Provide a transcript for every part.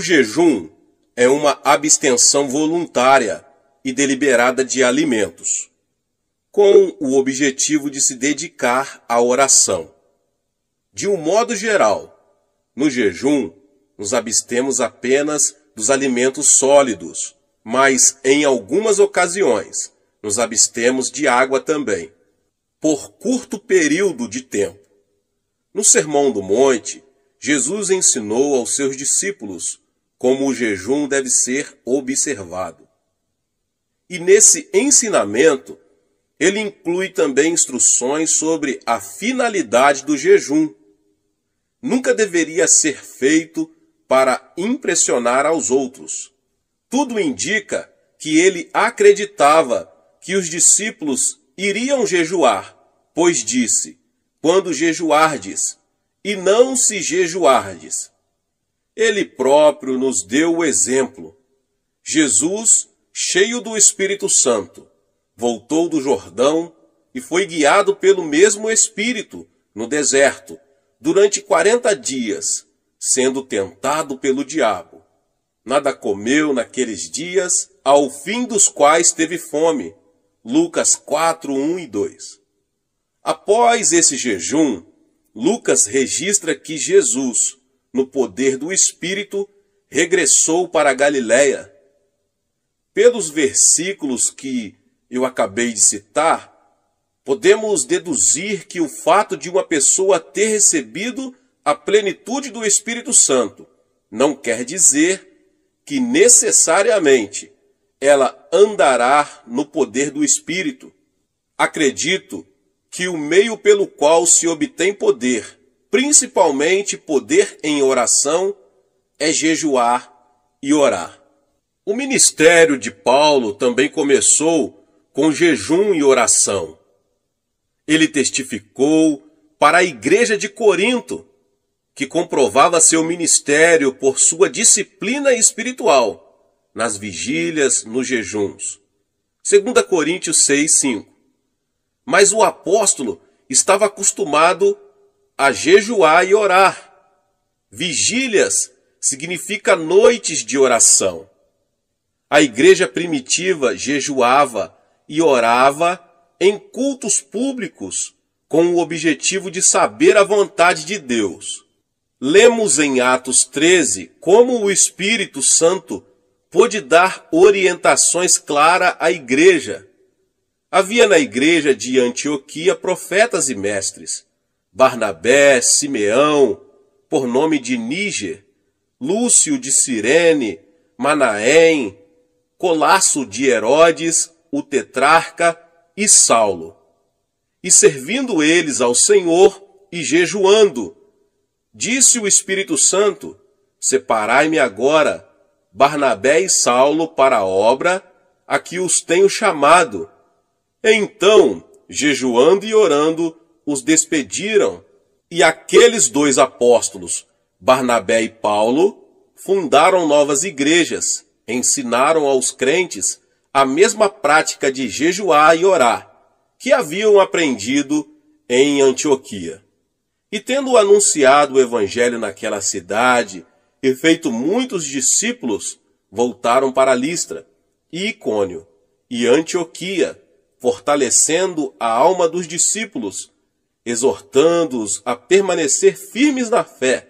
O jejum é uma abstenção voluntária e deliberada de alimentos, com o objetivo de se dedicar à oração. De um modo geral, no jejum, nos abstemos apenas dos alimentos sólidos, mas em algumas ocasiões nos abstemos de água também, por curto período de tempo. No Sermão do Monte, Jesus ensinou aos seus discípulos como o jejum deve ser observado. E nesse ensinamento, ele inclui também instruções sobre a finalidade do jejum. Nunca deveria ser feito para impressionar aos outros. Tudo indica que ele acreditava que os discípulos iriam jejuar, pois disse: Quando jejuardes, e não se jejuardes. Ele próprio nos deu o exemplo. Jesus, cheio do Espírito Santo, voltou do Jordão e foi guiado pelo mesmo Espírito no deserto durante quarenta dias, sendo tentado pelo diabo. Nada comeu naqueles dias, ao fim dos quais teve fome. Lucas 4, 1 e 2. Após esse jejum, Lucas registra que Jesus, no poder do Espírito, regressou para Galiléia. Pelos versículos que eu acabei de citar, podemos deduzir que o fato de uma pessoa ter recebido a plenitude do Espírito Santo não quer dizer que necessariamente ela andará no poder do Espírito. Acredito que o meio pelo qual se obtém poder Principalmente poder em oração é jejuar e orar. O ministério de Paulo também começou com jejum e oração. Ele testificou para a igreja de Corinto, que comprovava seu ministério por sua disciplina espiritual, nas vigílias, nos jejuns. 2 Coríntios 6, 5. Mas o apóstolo estava acostumado a jejuar e orar. Vigílias significa noites de oração. A igreja primitiva jejuava e orava em cultos públicos com o objetivo de saber a vontade de Deus. Lemos em Atos 13 como o Espírito Santo pôde dar orientações claras à igreja. Havia na igreja de Antioquia profetas e mestres Barnabé, Simeão, por nome de Níger, Lúcio de Cirene, Manaém, Colasso de Herodes, o tetrarca e Saulo. E servindo eles ao Senhor e jejuando, disse o Espírito Santo: Separai-me agora, Barnabé e Saulo, para a obra a que os tenho chamado. Então, jejuando e orando, os despediram e aqueles dois apóstolos, Barnabé e Paulo, fundaram novas igrejas, ensinaram aos crentes a mesma prática de jejuar e orar que haviam aprendido em Antioquia. E tendo anunciado o evangelho naquela cidade e feito muitos discípulos, voltaram para Listra, e Icônio e Antioquia, fortalecendo a alma dos discípulos exortando-os a permanecer firmes na fé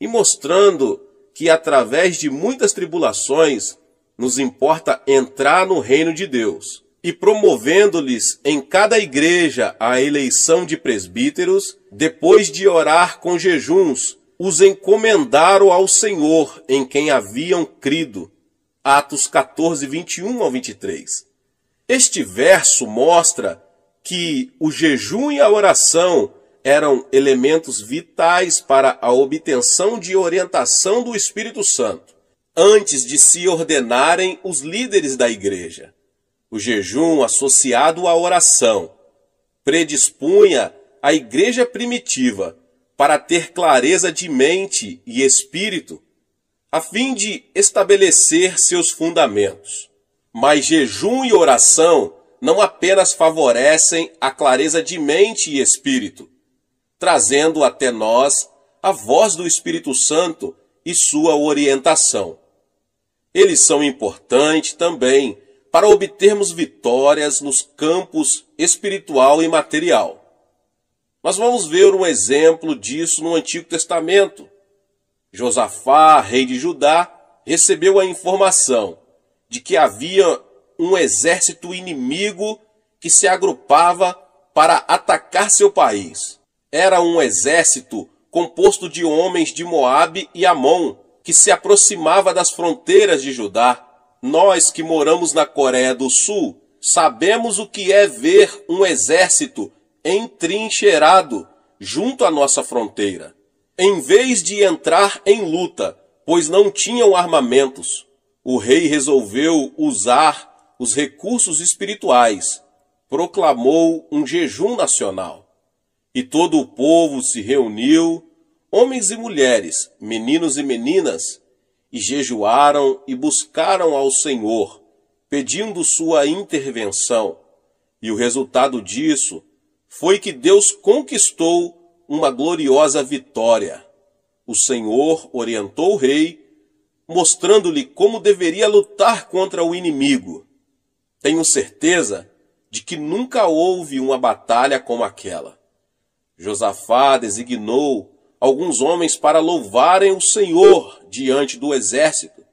e mostrando que, através de muitas tribulações, nos importa entrar no reino de Deus, e promovendo-lhes em cada igreja a eleição de presbíteros, depois de orar com jejuns, os encomendaram ao Senhor em quem haviam crido. Atos 14, 21 ao 23. Este verso mostra que o jejum e a oração eram elementos vitais para a obtenção de orientação do Espírito Santo, antes de se ordenarem os líderes da igreja. O jejum associado à oração predispunha a igreja primitiva para ter clareza de mente e espírito, a fim de estabelecer seus fundamentos. Mas jejum e oração não apenas favorecem a clareza de mente e espírito, trazendo até nós a voz do Espírito Santo e sua orientação. Eles são importantes também para obtermos vitórias nos campos espiritual e material. Nós vamos ver um exemplo disso no Antigo Testamento. Josafá, rei de Judá, recebeu a informação de que havia um exército inimigo que se agrupava para atacar seu país. Era um exército composto de homens de Moabe e Amon, que se aproximava das fronteiras de Judá. Nós que moramos na Coreia do Sul, sabemos o que é ver um exército entrincheirado junto à nossa fronteira. Em vez de entrar em luta, pois não tinham armamentos, o rei resolveu usar os recursos espirituais, proclamou um jejum nacional. E todo o povo se reuniu, homens e mulheres, meninos e meninas, e jejuaram e buscaram ao Senhor, pedindo sua intervenção. E o resultado disso foi que Deus conquistou uma gloriosa vitória. O Senhor orientou o rei, mostrando-lhe como deveria lutar contra o inimigo. Tenho certeza de que nunca houve uma batalha como aquela. Josafá designou alguns homens para louvarem o Senhor diante do exército.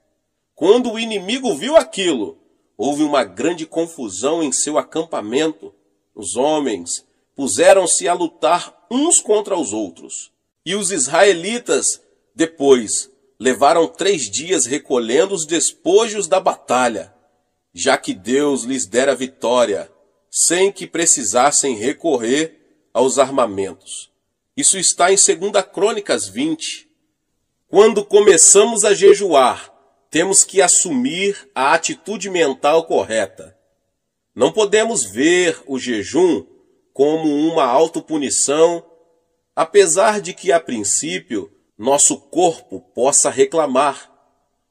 Quando o inimigo viu aquilo, houve uma grande confusão em seu acampamento. Os homens puseram-se a lutar uns contra os outros. E os israelitas, depois, levaram três dias recolhendo os despojos da batalha já que Deus lhes dera vitória, sem que precisassem recorrer aos armamentos. Isso está em 2 Crônicas 20. Quando começamos a jejuar, temos que assumir a atitude mental correta. Não podemos ver o jejum como uma autopunição, apesar de que, a princípio, nosso corpo possa reclamar.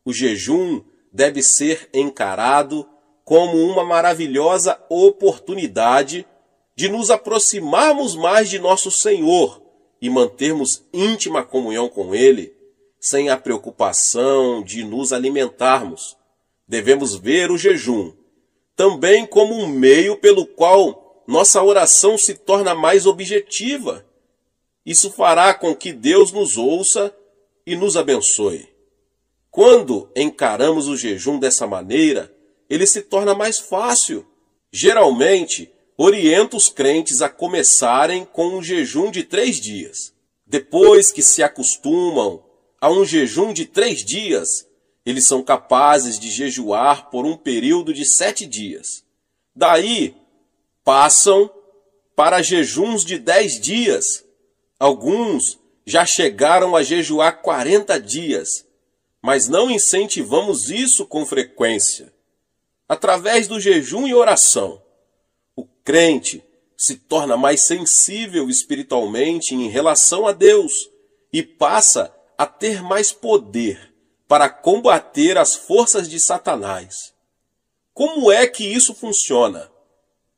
O jejum deve ser encarado como uma maravilhosa oportunidade de nos aproximarmos mais de nosso Senhor e mantermos íntima comunhão com Ele, sem a preocupação de nos alimentarmos. Devemos ver o jejum também como um meio pelo qual nossa oração se torna mais objetiva. Isso fará com que Deus nos ouça e nos abençoe. Quando encaramos o jejum dessa maneira, ele se torna mais fácil. Geralmente, orienta os crentes a começarem com um jejum de três dias. Depois que se acostumam a um jejum de três dias, eles são capazes de jejuar por um período de sete dias. Daí, passam para jejuns de dez dias. Alguns já chegaram a jejuar 40 dias, mas não incentivamos isso com frequência. Através do jejum e oração, o crente se torna mais sensível espiritualmente em relação a Deus e passa a ter mais poder para combater as forças de Satanás. Como é que isso funciona?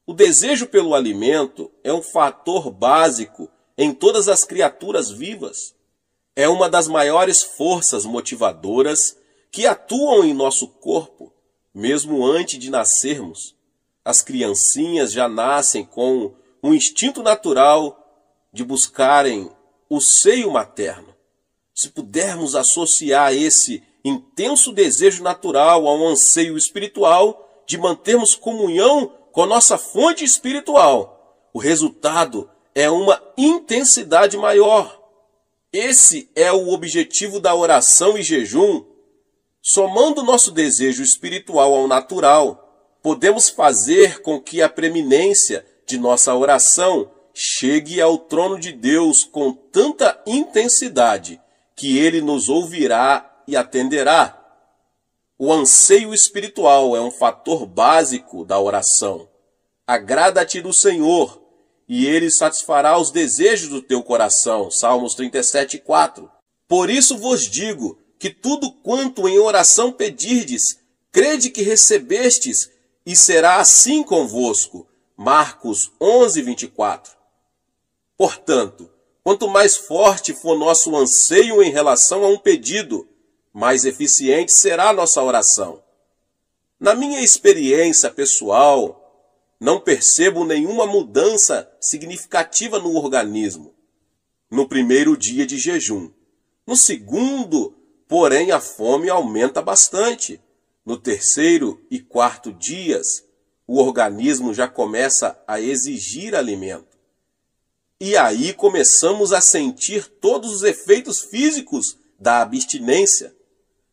O desejo pelo alimento é um fator básico em todas as criaturas vivas. É uma das maiores forças motivadoras que atuam em nosso corpo mesmo antes de nascermos, as criancinhas já nascem com um instinto natural de buscarem o seio materno. Se pudermos associar esse intenso desejo natural a um anseio espiritual de mantermos comunhão com a nossa fonte espiritual, o resultado é uma intensidade maior. Esse é o objetivo da oração e jejum Somando nosso desejo espiritual ao natural, podemos fazer com que a preeminência de nossa oração chegue ao trono de Deus com tanta intensidade que ele nos ouvirá e atenderá. O anseio espiritual é um fator básico da oração. Agrada-te do Senhor, e ele satisfará os desejos do teu coração. Salmos 37, 4. Por isso vos digo que tudo quanto em oração pedirdes, crede que recebestes, e será assim convosco. Marcos 11, 24. Portanto, quanto mais forte for nosso anseio em relação a um pedido, mais eficiente será nossa oração. Na minha experiência pessoal, não percebo nenhuma mudança significativa no organismo no primeiro dia de jejum. No segundo, porém a fome aumenta bastante. No terceiro e quarto dias, o organismo já começa a exigir alimento. E aí começamos a sentir todos os efeitos físicos da abstinência.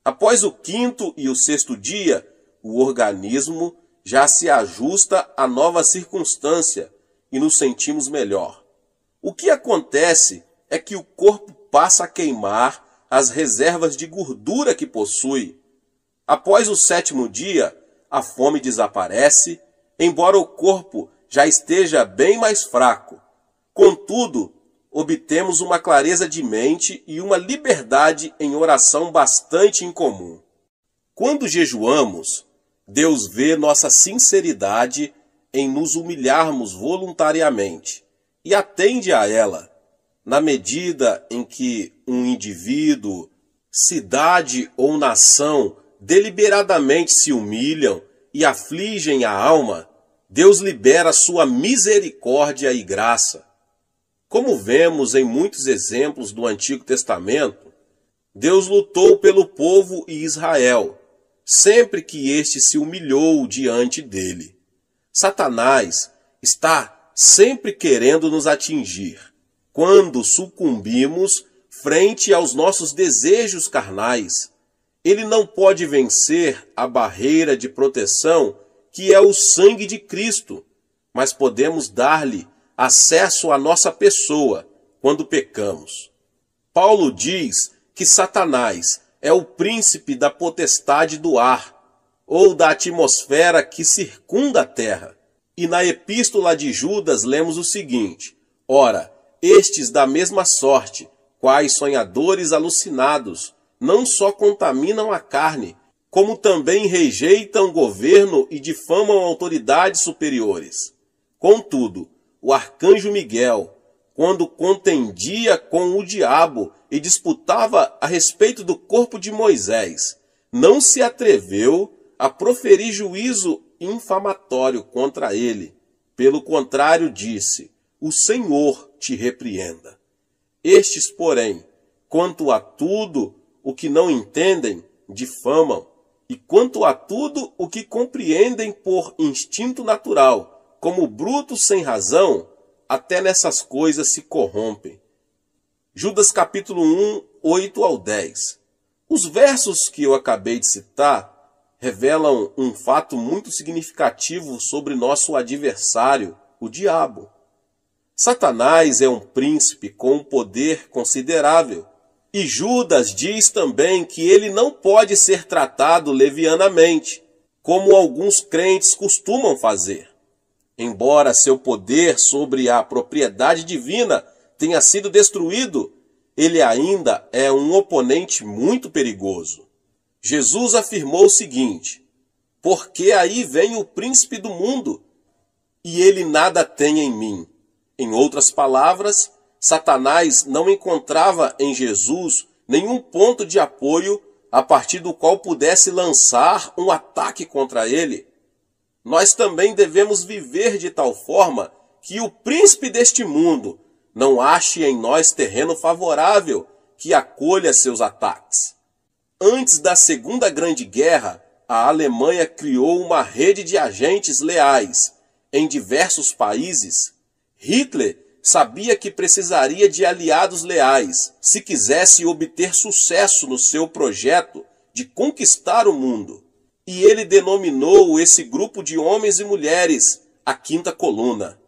Após o quinto e o sexto dia, o organismo já se ajusta à nova circunstância e nos sentimos melhor. O que acontece é que o corpo passa a queimar as reservas de gordura que possui. Após o sétimo dia, a fome desaparece, embora o corpo já esteja bem mais fraco. Contudo, obtemos uma clareza de mente e uma liberdade em oração bastante incomum. Quando jejuamos, Deus vê nossa sinceridade em nos humilharmos voluntariamente e atende a ela na medida em que um indivíduo, cidade ou nação deliberadamente se humilham e afligem a alma, Deus libera sua misericórdia e graça. Como vemos em muitos exemplos do Antigo Testamento, Deus lutou pelo povo e Israel, sempre que este se humilhou diante dele. Satanás está sempre querendo nos atingir quando sucumbimos frente aos nossos desejos carnais. Ele não pode vencer a barreira de proteção que é o sangue de Cristo, mas podemos dar-lhe acesso à nossa pessoa quando pecamos. Paulo diz que Satanás é o príncipe da potestade do ar ou da atmosfera que circunda a terra. E na epístola de Judas lemos o seguinte: Ora, estes da mesma sorte, quais sonhadores alucinados, não só contaminam a carne, como também rejeitam governo e difamam autoridades superiores. Contudo, o arcanjo Miguel, quando contendia com o diabo e disputava a respeito do corpo de Moisés, não se atreveu a proferir juízo infamatório contra ele. Pelo contrário, disse: O Senhor, te repreenda. Estes, porém, quanto a tudo o que não entendem, difamam, e quanto a tudo o que compreendem por instinto natural, como brutos sem razão, até nessas coisas se corrompem. Judas capítulo 1, 8 ao 10. Os versos que eu acabei de citar revelam um fato muito significativo sobre nosso adversário, o diabo. Satanás é um príncipe com um poder considerável. E Judas diz também que ele não pode ser tratado levianamente, como alguns crentes costumam fazer. Embora seu poder sobre a propriedade divina tenha sido destruído, ele ainda é um oponente muito perigoso. Jesus afirmou o seguinte: Porque aí vem o príncipe do mundo, e ele nada tem em mim. Em outras palavras, Satanás não encontrava em Jesus nenhum ponto de apoio a partir do qual pudesse lançar um ataque contra ele. Nós também devemos viver de tal forma que o príncipe deste mundo não ache em nós terreno favorável que acolha seus ataques. Antes da Segunda Grande Guerra, a Alemanha criou uma rede de agentes leais em diversos países Hitler sabia que precisaria de aliados leais se quisesse obter sucesso no seu projeto de conquistar o mundo. E ele denominou esse grupo de homens e mulheres a quinta coluna.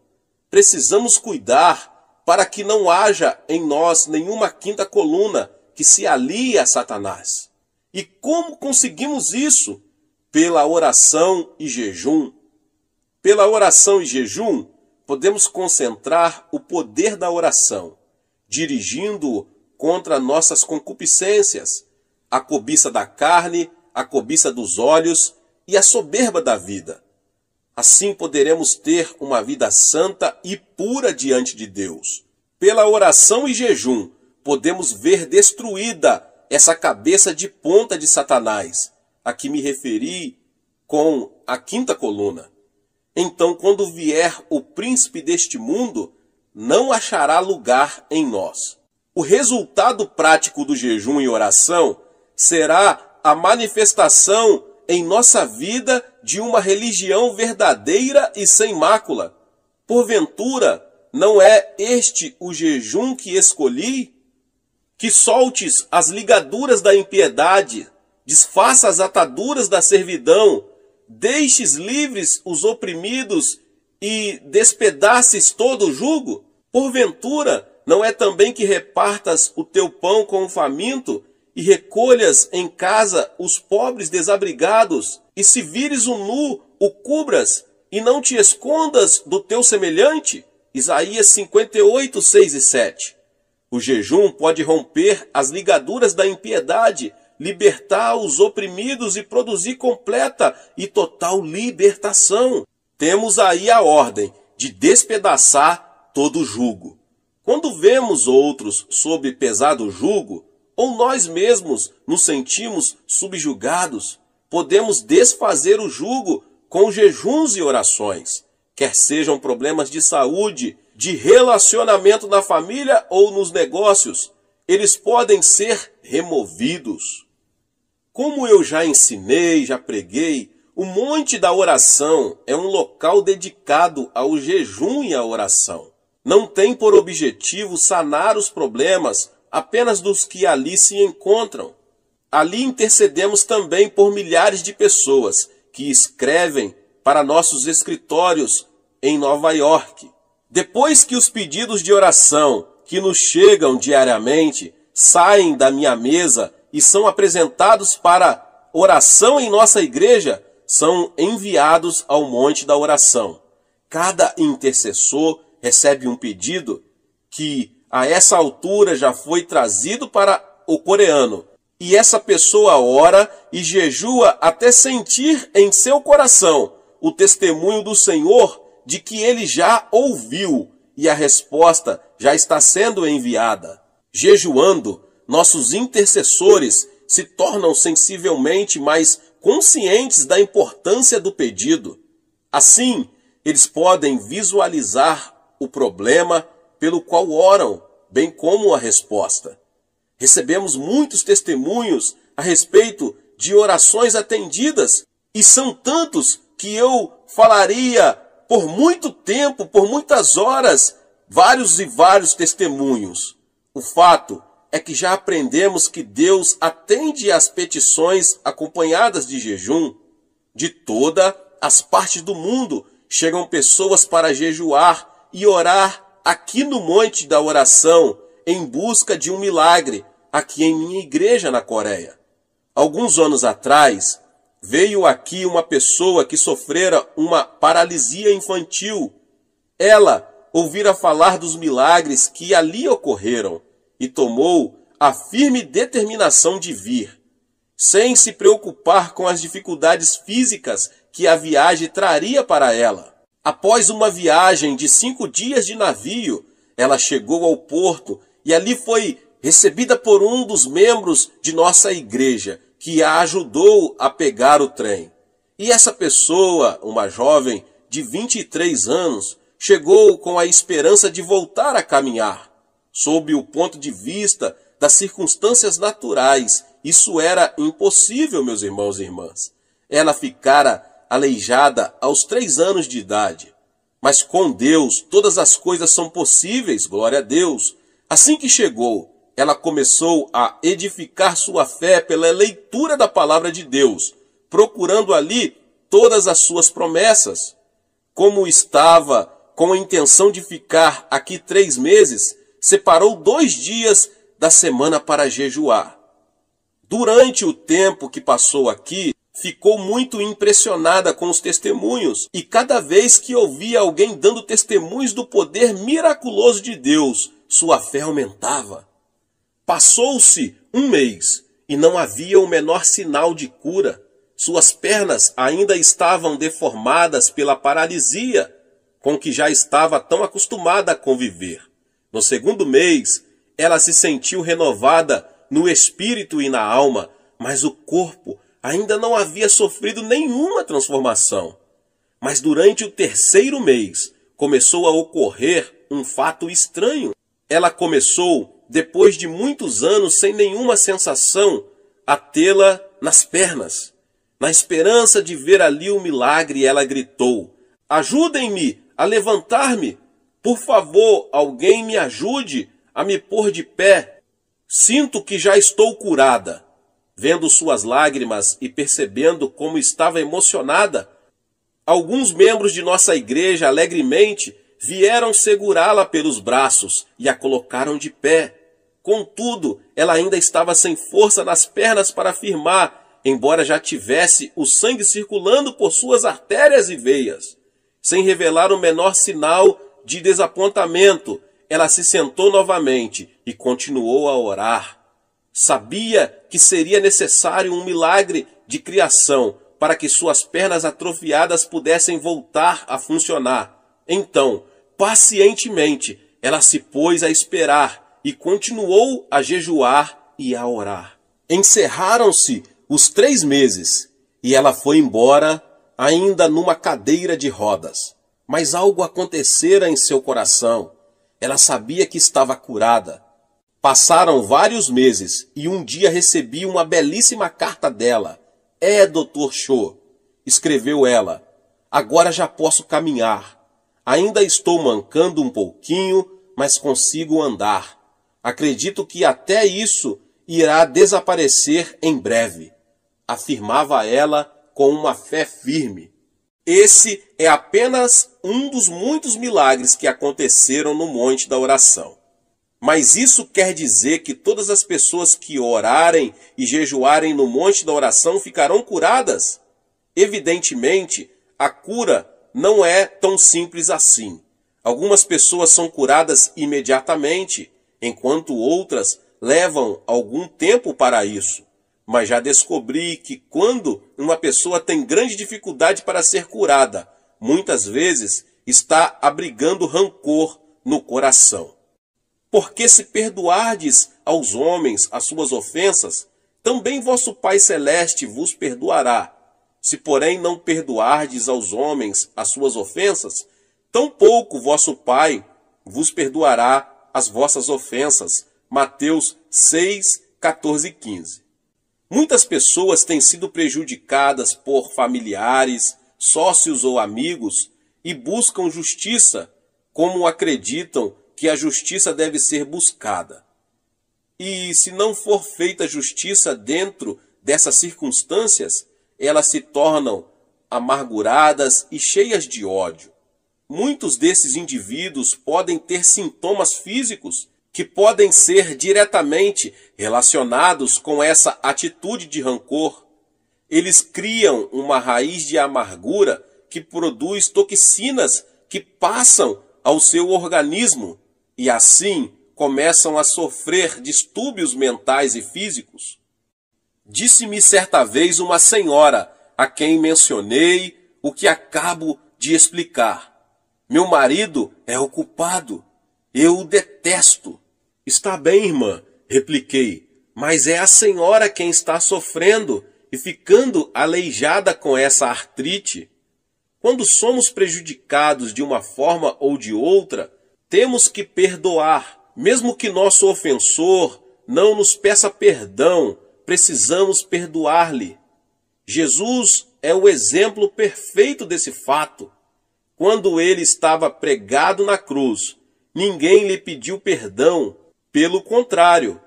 Precisamos cuidar para que não haja em nós nenhuma quinta coluna que se alie a Satanás. E como conseguimos isso? Pela oração e jejum. Pela oração e jejum, podemos concentrar o poder da oração, dirigindo-o contra nossas concupiscências, a cobiça da carne, a cobiça dos olhos e a soberba da vida. Assim poderemos ter uma vida santa e pura diante de Deus. Pela oração e jejum, podemos ver destruída essa cabeça de ponta de Satanás, a que me referi com a quinta coluna. Então, quando vier o príncipe deste mundo, não achará lugar em nós. O resultado prático do jejum e oração será a manifestação em nossa vida de uma religião verdadeira e sem mácula. Porventura, não é este o jejum que escolhi? Que soltes as ligaduras da impiedade, desfaça as ataduras da servidão, Deixes livres os oprimidos e despedaces todo o jugo? Porventura, não é também que repartas o teu pão com o faminto e recolhas em casa os pobres desabrigados? E se vires o nu, o cubras e não te escondas do teu semelhante? Isaías 58, 6 e 7. O jejum pode romper as ligaduras da impiedade libertar os oprimidos e produzir completa e total libertação. Temos aí a ordem de despedaçar todo jugo. Quando vemos outros sob pesado jugo, ou nós mesmos nos sentimos subjugados, podemos desfazer o jugo com jejuns e orações, quer sejam problemas de saúde, de relacionamento na família ou nos negócios, eles podem ser removidos. Como eu já ensinei, já preguei, o Monte da Oração é um local dedicado ao jejum e à oração. Não tem por objetivo sanar os problemas apenas dos que ali se encontram. Ali intercedemos também por milhares de pessoas que escrevem para nossos escritórios em Nova York. Depois que os pedidos de oração que nos chegam diariamente saem da minha mesa e são apresentados para oração em nossa igreja são enviados ao monte da oração. Cada intercessor recebe um pedido que a essa altura já foi trazido para o coreano. E essa pessoa ora e jejua até sentir em seu coração o testemunho do Senhor de que ele já ouviu e a resposta já está sendo enviada. Jejuando, nossos intercessores se tornam sensivelmente mais conscientes da importância do pedido. Assim, eles podem visualizar o problema pelo qual oram, bem como a resposta. Recebemos muitos testemunhos a respeito de orações atendidas, e são tantos que eu falaria por muito tempo, por muitas horas, vários e vários testemunhos. O fato é que já aprendemos que Deus atende às petições acompanhadas de jejum. De toda as partes do mundo chegam pessoas para jejuar e orar aqui no Monte da Oração em busca de um milagre, aqui em minha igreja na Coreia. Alguns anos atrás, veio aqui uma pessoa que sofrera uma paralisia infantil. Ela ouvira falar dos milagres que ali ocorreram e tomou a firme determinação de vir, sem se preocupar com as dificuldades físicas que a viagem traria para ela. Após uma viagem de cinco dias de navio, ela chegou ao porto e ali foi recebida por um dos membros de nossa igreja, que a ajudou a pegar o trem. E essa pessoa, uma jovem de 23 anos, chegou com a esperança de voltar a caminhar sob o ponto de vista das circunstâncias naturais. Isso era impossível, meus irmãos e irmãs. Ela ficara aleijada aos três anos de idade. Mas com Deus todas as coisas são possíveis, glória a Deus. Assim que chegou, ela começou a edificar sua fé pela leitura da palavra de Deus, procurando ali todas as suas promessas. Como estava com a intenção de ficar aqui três meses, separou dois dias da semana para jejuar. Durante o tempo que passou aqui, ficou muito impressionada com os testemunhos e cada vez que ouvia alguém dando testemunhos do poder miraculoso de Deus, sua fé aumentava. Passou-se um mês e não havia o menor sinal de cura. Suas pernas ainda estavam deformadas pela paralisia com que já estava tão acostumada a conviver. No segundo mês, ela se sentiu renovada no espírito e na alma, mas o corpo ainda não havia sofrido nenhuma transformação. Mas durante o terceiro mês, começou a ocorrer um fato estranho. Ela começou, depois de muitos anos sem nenhuma sensação, a tê-la nas pernas. Na esperança de ver ali o milagre, ela gritou: Ajudem-me a levantar-me. Por favor, alguém me ajude a me pôr de pé. Sinto que já estou curada. Vendo suas lágrimas e percebendo como estava emocionada, alguns membros de nossa igreja alegremente vieram segurá-la pelos braços e a colocaram de pé. Contudo, ela ainda estava sem força nas pernas para firmar, embora já tivesse o sangue circulando por suas artérias e veias, sem revelar o menor sinal de desapontamento, ela se sentou novamente e continuou a orar. Sabia que seria necessário um milagre de criação para que suas pernas atrofiadas pudessem voltar a funcionar. Então, pacientemente, ela se pôs a esperar e continuou a jejuar e a orar. Encerraram-se os três meses e ela foi embora ainda numa cadeira de rodas mas algo acontecera em seu coração. Ela sabia que estava curada. Passaram vários meses e um dia recebi uma belíssima carta dela. É, Dr. Cho, escreveu ela. Agora já posso caminhar. Ainda estou mancando um pouquinho, mas consigo andar. Acredito que até isso irá desaparecer em breve, afirmava ela com uma fé firme. Esse é apenas um dos muitos milagres que aconteceram no Monte da Oração. Mas isso quer dizer que todas as pessoas que orarem e jejuarem no Monte da Oração ficarão curadas? Evidentemente, a cura não é tão simples assim. Algumas pessoas são curadas imediatamente, enquanto outras levam algum tempo para isso. Mas já descobri que quando uma pessoa tem grande dificuldade para ser curada. Muitas vezes está abrigando rancor no coração. Porque se perdoardes aos homens as suas ofensas, também vosso Pai Celeste vos perdoará. Se, porém, não perdoardes aos homens as suas ofensas, tampouco vosso Pai vos perdoará as vossas ofensas. Mateus 6, 14 e 15. Muitas pessoas têm sido prejudicadas por familiares, sócios ou amigos e buscam justiça como acreditam que a justiça deve ser buscada. E se não for feita justiça dentro dessas circunstâncias, elas se tornam amarguradas e cheias de ódio. Muitos desses indivíduos podem ter sintomas físicos que podem ser diretamente relacionados com essa atitude de rancor. Eles criam uma raiz de amargura que produz toxinas que passam ao seu organismo e assim começam a sofrer distúrbios mentais e físicos. Disse-me certa vez uma senhora a quem mencionei o que acabo de explicar. Meu marido é ocupado. Eu o detesto. Está bem, irmã, repliquei, mas é a senhora quem está sofrendo e ficando aleijada com essa artrite. Quando somos prejudicados de uma forma ou de outra, temos que perdoar. Mesmo que nosso ofensor não nos peça perdão, precisamos perdoar-lhe. Jesus é o exemplo perfeito desse fato. Quando ele estava pregado na cruz, ninguém lhe pediu perdão, pelo contrário,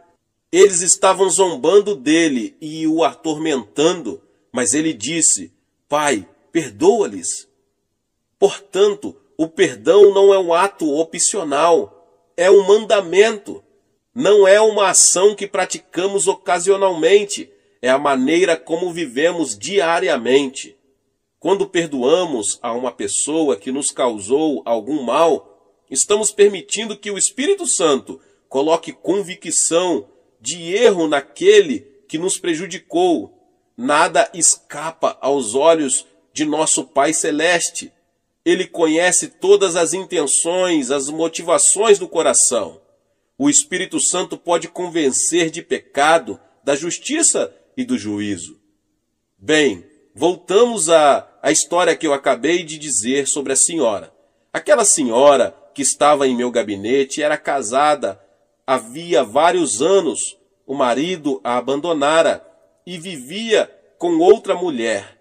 eles estavam zombando dele e o atormentando, mas ele disse: Pai, perdoa-lhes. Portanto, o perdão não é um ato opcional, é um mandamento. Não é uma ação que praticamos ocasionalmente, é a maneira como vivemos diariamente. Quando perdoamos a uma pessoa que nos causou algum mal, estamos permitindo que o Espírito Santo coloque convicção de erro naquele que nos prejudicou. Nada escapa aos olhos de nosso Pai Celeste. Ele conhece todas as intenções, as motivações do coração. O Espírito Santo pode convencer de pecado, da justiça e do juízo. Bem, voltamos à, à história que eu acabei de dizer sobre a senhora. Aquela senhora que estava em meu gabinete era casada havia vários anos, o marido a abandonara e vivia com outra mulher.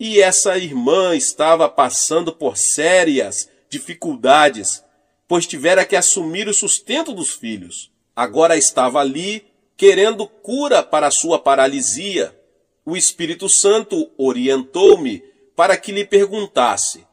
E essa irmã estava passando por sérias dificuldades, pois tivera que assumir o sustento dos filhos. Agora estava ali querendo cura para sua paralisia. O Espírito Santo orientou-me para que lhe perguntasse: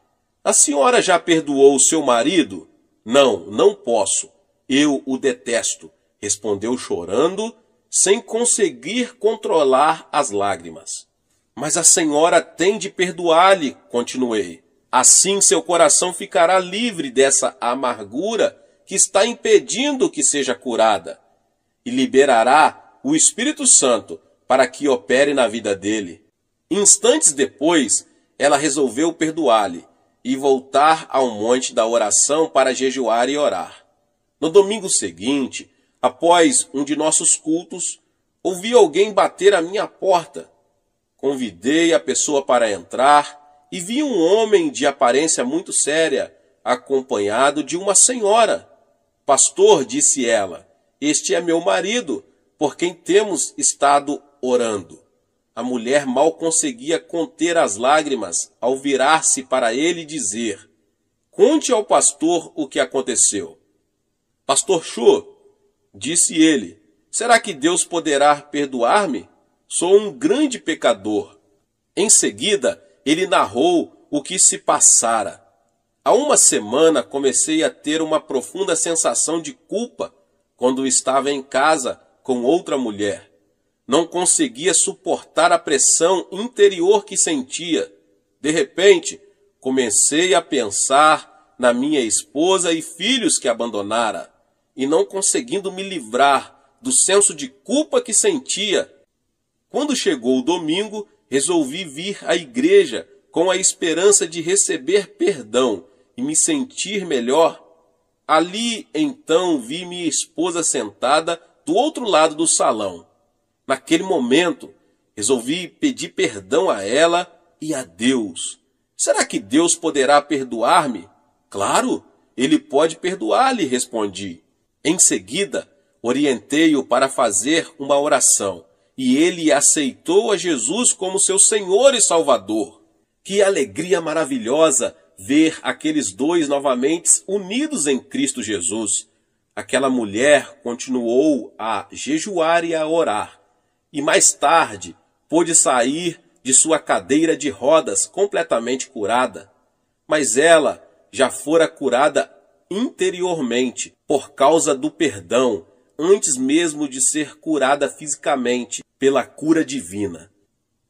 A senhora já perdoou o seu marido? Não, não posso. Eu o detesto, respondeu chorando, sem conseguir controlar as lágrimas. Mas a senhora tem de perdoar-lhe, continuei. Assim seu coração ficará livre dessa amargura que está impedindo que seja curada, e liberará o Espírito Santo para que opere na vida dele. Instantes depois, ela resolveu perdoar-lhe e voltar ao monte da oração para jejuar e orar. No domingo seguinte, após um de nossos cultos, ouvi alguém bater à minha porta. Convidei a pessoa para entrar e vi um homem de aparência muito séria, acompanhado de uma senhora. Pastor, disse ela, este é meu marido, por quem temos estado orando. A mulher mal conseguia conter as lágrimas ao virar-se para ele e dizer: Conte ao pastor o que aconteceu. Pastor Chu, disse ele, será que Deus poderá perdoar-me? Sou um grande pecador. Em seguida, ele narrou o que se passara. Há uma semana comecei a ter uma profunda sensação de culpa quando estava em casa com outra mulher. Não conseguia suportar a pressão interior que sentia. De repente, comecei a pensar na minha esposa e filhos que abandonara e não conseguindo me livrar do senso de culpa que sentia. Quando chegou o domingo, resolvi vir à igreja com a esperança de receber perdão e me sentir melhor. Ali então vi minha esposa sentada do outro lado do salão. Naquele momento, resolvi pedir perdão a ela e a Deus. Será que Deus poderá perdoar-me? Claro, ele pode perdoar-lhe, respondi. Em seguida, orientei-o para fazer uma oração e ele aceitou a Jesus como seu Senhor e Salvador. Que alegria maravilhosa ver aqueles dois novamente unidos em Cristo Jesus. Aquela mulher continuou a jejuar e a orar, e mais tarde pôde sair de sua cadeira de rodas completamente curada. Mas ela já fora curada interiormente por causa do perdão, antes mesmo de ser curada fisicamente pela cura divina.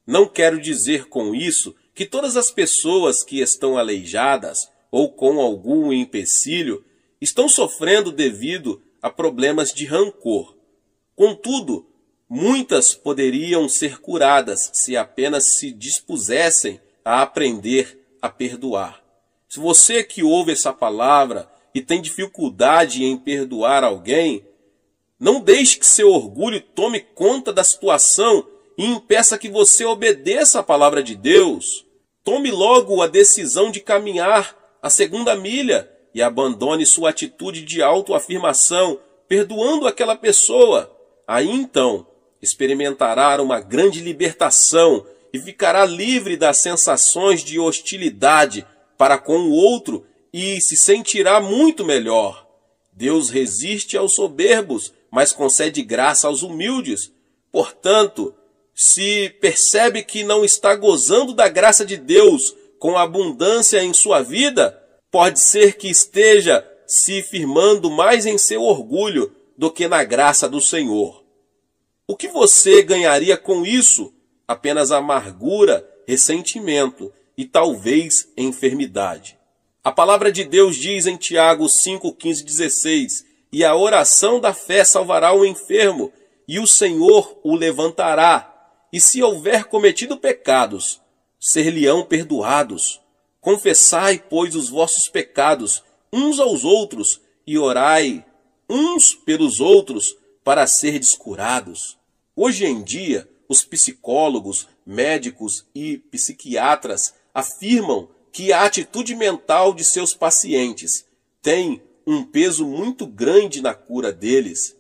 Não quero dizer com isso que todas as pessoas que estão aleijadas ou com algum empecilho estão sofrendo devido a problemas de rancor. Contudo, muitas poderiam ser curadas se apenas se dispusessem a aprender a perdoar. Se você que ouve essa palavra e tem dificuldade em perdoar alguém, não deixe que seu orgulho tome conta da situação e impeça que você obedeça a palavra de Deus. Tome logo a decisão de caminhar a segunda milha e abandone sua atitude de autoafirmação, perdoando aquela pessoa. Aí então experimentará uma grande libertação e ficará livre das sensações de hostilidade para com o outro e se sentirá muito melhor. Deus resiste aos soberbos, mas concede graça aos humildes. Portanto, se percebe que não está gozando da graça de Deus com abundância em sua vida, pode ser que esteja se firmando mais em seu orgulho do que na graça do Senhor. O que você ganharia com isso? Apenas amargura, ressentimento e talvez enfermidade. A palavra de Deus diz em Tiago 5, 15, 16: E a oração da fé salvará o enfermo, e o Senhor o levantará. E se houver cometido pecados, ser-lhe-ão perdoados. Confessai, pois, os vossos pecados uns aos outros e orai uns pelos outros para serdes curados. Hoje em dia, os psicólogos, médicos e psiquiatras afirmam que a atitude mental de seus pacientes tem um peso muito grande na cura deles.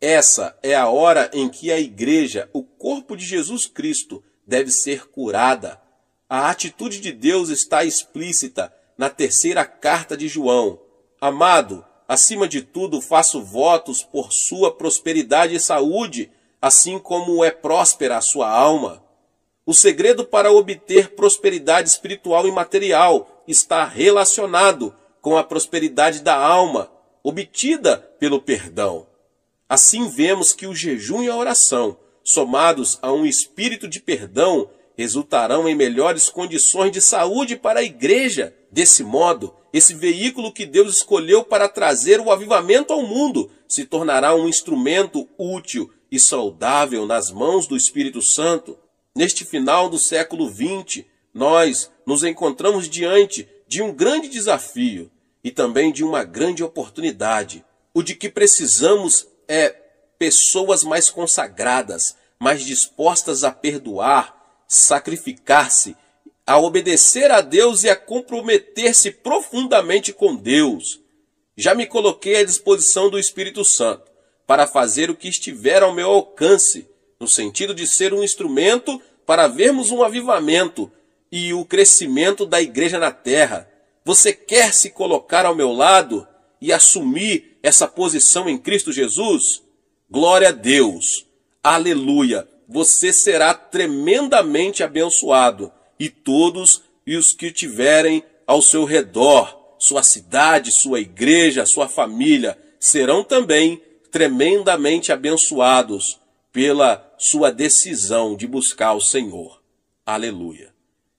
Essa é a hora em que a Igreja, o corpo de Jesus Cristo, deve ser curada. A atitude de Deus está explícita na terceira carta de João. Amado, acima de tudo, faço votos por sua prosperidade e saúde, assim como é próspera a sua alma. O segredo para obter prosperidade espiritual e material está relacionado com a prosperidade da alma, obtida pelo perdão. Assim vemos que o jejum e a oração, somados a um espírito de perdão, resultarão em melhores condições de saúde para a igreja. Desse modo, esse veículo que Deus escolheu para trazer o avivamento ao mundo se tornará um instrumento útil e saudável nas mãos do Espírito Santo. Neste final do século XX, nós nos encontramos diante de um grande desafio e também de uma grande oportunidade. O de que precisamos é pessoas mais consagradas, mais dispostas a perdoar, sacrificar-se, a obedecer a Deus e a comprometer-se profundamente com Deus. Já me coloquei à disposição do Espírito Santo para fazer o que estiver ao meu alcance no sentido de ser um instrumento para vermos um avivamento e o crescimento da igreja na terra. Você quer se colocar ao meu lado e assumir essa posição em Cristo Jesus? Glória a Deus! Aleluia! Você será tremendamente abençoado e todos e os que tiverem ao seu redor, sua cidade, sua igreja, sua família, serão também tremendamente abençoados pela sua decisão de buscar o Senhor. Aleluia.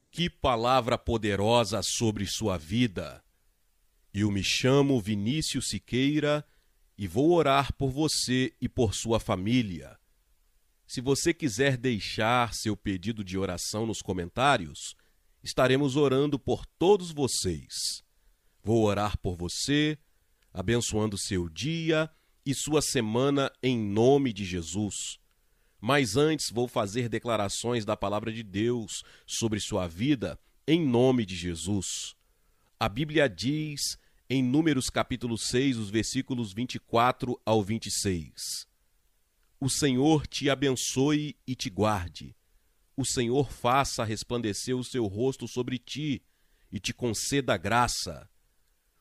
Que palavra poderosa sobre sua vida. Eu me chamo Vinícius Siqueira e vou orar por você e por sua família. Se você quiser deixar seu pedido de oração nos comentários, estaremos orando por todos vocês. Vou orar por você, abençoando seu dia e sua semana em nome de Jesus. Mas antes vou fazer declarações da palavra de Deus sobre sua vida em nome de Jesus. A Bíblia diz em Números capítulo 6, os versículos 24 ao 26. O Senhor te abençoe e te guarde. O Senhor faça resplandecer o seu rosto sobre ti e te conceda graça.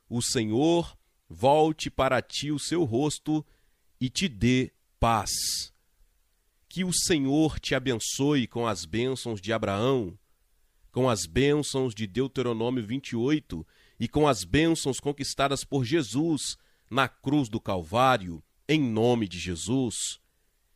O Senhor volte para ti o seu rosto e te dê paz. Que o Senhor te abençoe com as bênçãos de Abraão, com as bênçãos de Deuteronômio 28 e com as bênçãos conquistadas por Jesus na cruz do Calvário, em nome de Jesus.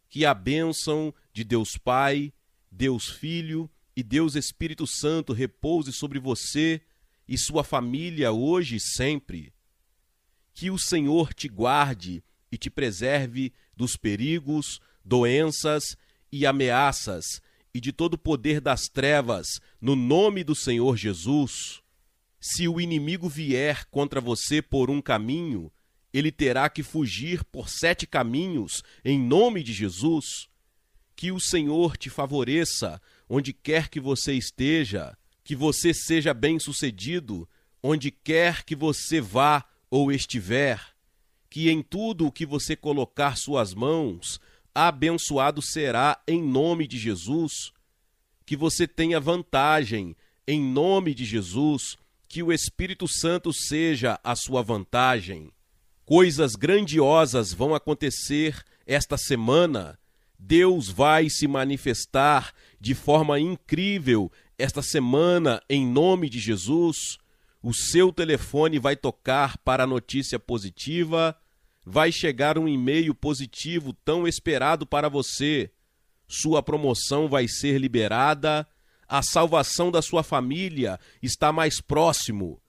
Que a bênção de Deus Pai, Deus Filho e Deus Espírito Santo repouse sobre você e sua família hoje e sempre. Que o Senhor te guarde e te preserve dos perigos, doenças e ameaças e de todo o poder das trevas, no nome do Senhor Jesus, se o inimigo vier contra você por um caminho, ele terá que fugir por sete caminhos, em nome de Jesus. Que o Senhor te favoreça onde quer que você esteja, que você seja bem-sucedido onde quer que você vá ou estiver, que em tudo o que você colocar suas mãos, abençoado será em nome de Jesus, que você tenha vantagem em nome de Jesus, que o Espírito Santo seja a sua vantagem. Coisas grandiosas vão acontecer esta semana. Deus vai se manifestar de forma incrível esta semana em nome de Jesus. O seu telefone vai tocar para a notícia positiva vai chegar um e-mail positivo tão esperado para você. Sua promoção vai ser liberada, a salvação da sua família está mais próximo.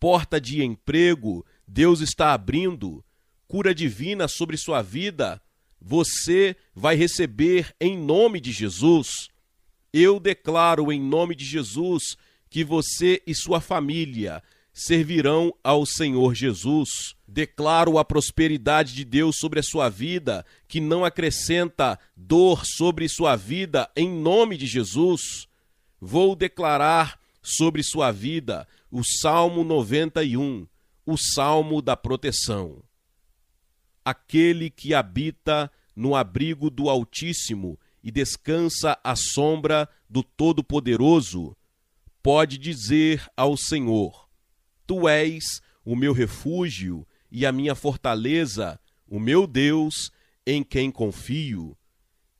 Porta de emprego, Deus está abrindo. Cura divina sobre sua vida, você vai receber em nome de Jesus. Eu declaro em nome de Jesus que você e sua família servirão ao Senhor Jesus. Declaro a prosperidade de Deus sobre a sua vida, que não acrescenta dor sobre sua vida, em nome de Jesus. Vou declarar sobre sua vida o Salmo 91, o Salmo da proteção. Aquele que habita no abrigo do Altíssimo e descansa à sombra do Todo-Poderoso, pode dizer ao Senhor: Tu és o meu refúgio e a minha fortaleza, o meu Deus, em quem confio.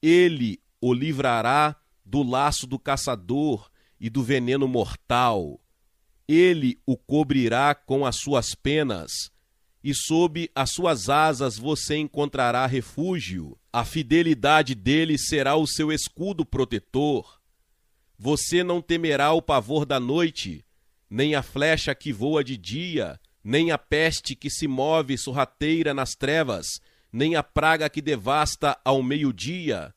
Ele o livrará do laço do caçador e do veneno mortal. Ele o cobrirá com as suas penas, e sob as suas asas você encontrará refúgio. A fidelidade dele será o seu escudo protetor. Você não temerá o pavor da noite, nem a flecha que voa de dia, nem a peste que se move sorrateira nas trevas, nem a praga que devasta ao meio-dia.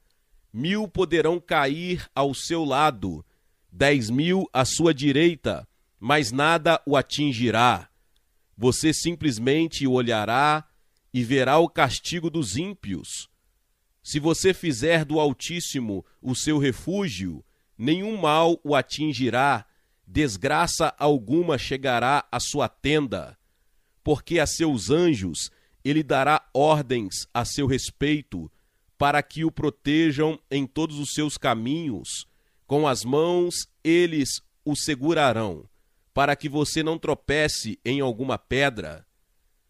Mil poderão cair ao seu lado, dez mil à sua direita, mas nada o atingirá. Você simplesmente o olhará e verá o castigo dos ímpios. Se você fizer do Altíssimo o seu refúgio, nenhum mal o atingirá desgraça alguma chegará à sua tenda, porque a seus anjos ele dará ordens a seu respeito, para que o protejam em todos os seus caminhos, com as mãos eles o segurarão, para que você não tropece em alguma pedra.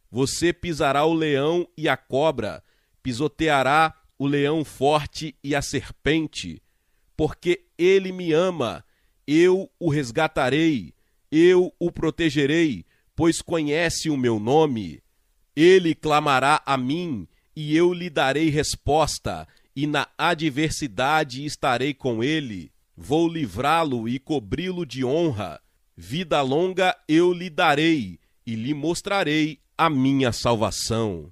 Você pisará o leão e a cobra, pisoteará o leão forte e a serpente, porque ele me ama eu o resgatarei, eu o protegerei, pois conhece o meu nome. Ele clamará a mim, e eu lhe darei resposta, e na adversidade estarei com ele. Vou livrá-lo e cobri-lo de honra. Vida longa eu lhe darei, e lhe mostrarei a minha salvação.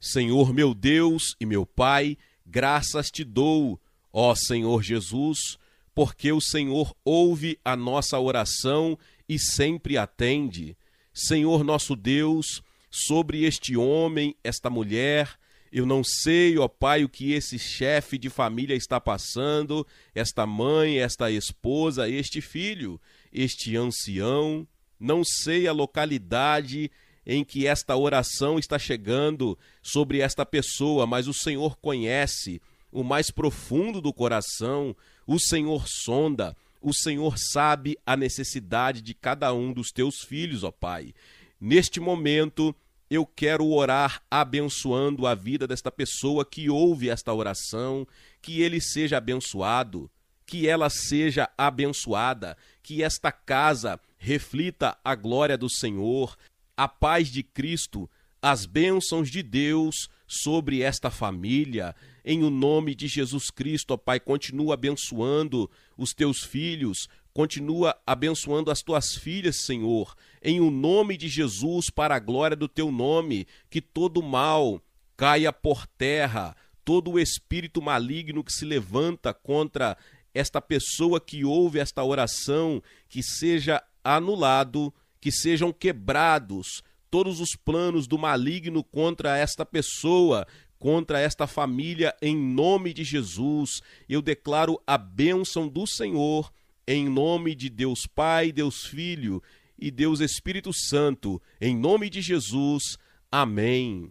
Senhor meu Deus e meu Pai, graças te dou, ó Senhor Jesus porque o Senhor ouve a nossa oração e sempre atende. Senhor nosso Deus, sobre este homem, esta mulher, eu não sei, ó Pai, o que esse chefe de família está passando, esta mãe, esta esposa, este filho, este ancião, não sei a localidade em que esta oração está chegando sobre esta pessoa, mas o Senhor conhece o mais profundo do coração, o Senhor sonda, o Senhor sabe a necessidade de cada um dos teus filhos, ó Pai. Neste momento, eu quero orar abençoando a vida desta pessoa que ouve esta oração, que ele seja abençoado, que ela seja abençoada, que esta casa reflita a glória do Senhor, a paz de Cristo, as bênçãos de Deus sobre esta família, em o nome de Jesus Cristo, ó Pai. Continua abençoando os teus filhos, continua abençoando as tuas filhas, Senhor, em o nome de Jesus, para a glória do teu nome. Que todo mal caia por terra, todo o espírito maligno que se levanta contra esta pessoa que ouve esta oração, que seja anulado, que sejam quebrados todos os planos do maligno contra esta pessoa, contra esta família em nome de Jesus. Eu declaro a bênção do Senhor em nome de Deus Pai, Deus Filho e Deus Espírito Santo. Em nome de Jesus. Amém.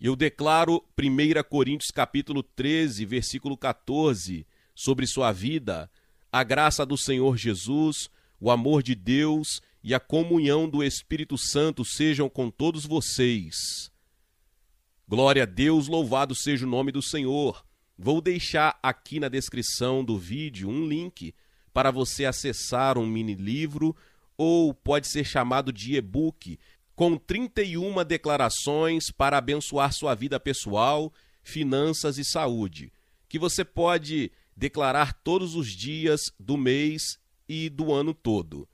Eu declaro 1 Coríntios capítulo 13, versículo 14, sobre sua vida, a graça do Senhor Jesus, o amor de Deus e a comunhão do Espírito Santo sejam com todos vocês. Glória a Deus, louvado seja o nome do Senhor. Vou deixar aqui na descrição do vídeo um link para você acessar um mini livro ou pode ser chamado de e-book com 31 declarações para abençoar sua vida pessoal, finanças e saúde, que você pode declarar todos os dias do mês e do ano todo.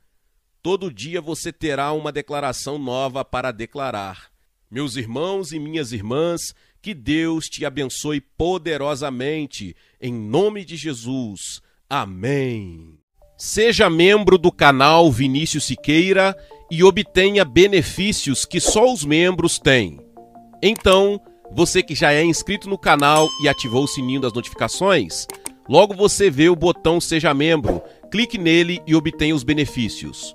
Todo dia você terá uma declaração nova para declarar. Meus irmãos e minhas irmãs, que Deus te abençoe poderosamente, em nome de Jesus. Amém. Seja membro do canal Vinícius Siqueira e obtenha benefícios que só os membros têm. Então, você que já é inscrito no canal e ativou o sininho das notificações, logo você vê o botão Seja Membro, clique nele e obtenha os benefícios.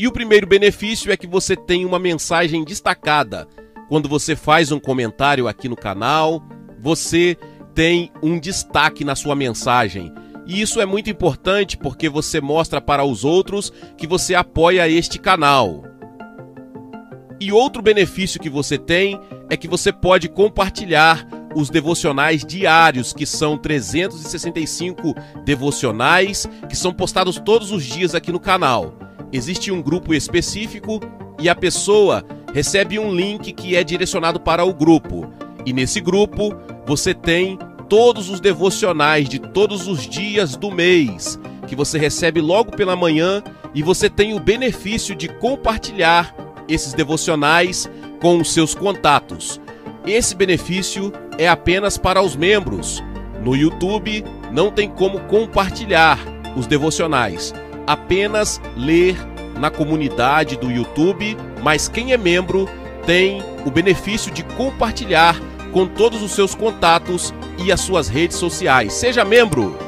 E o primeiro benefício é que você tem uma mensagem destacada. Quando você faz um comentário aqui no canal, você tem um destaque na sua mensagem. E isso é muito importante porque você mostra para os outros que você apoia este canal. E outro benefício que você tem é que você pode compartilhar os devocionais diários, que são 365 devocionais, que são postados todos os dias aqui no canal existe um grupo específico e a pessoa recebe um link que é direcionado para o grupo. E nesse grupo você tem todos os devocionais de todos os dias do mês, que você recebe logo pela manhã e você tem o benefício de compartilhar esses devocionais com os seus contatos. Esse benefício é apenas para os membros. No YouTube não tem como compartilhar os devocionais apenas ler na comunidade do YouTube, mas quem é membro tem o benefício de compartilhar com todos os seus contatos e as suas redes sociais. Seja membro!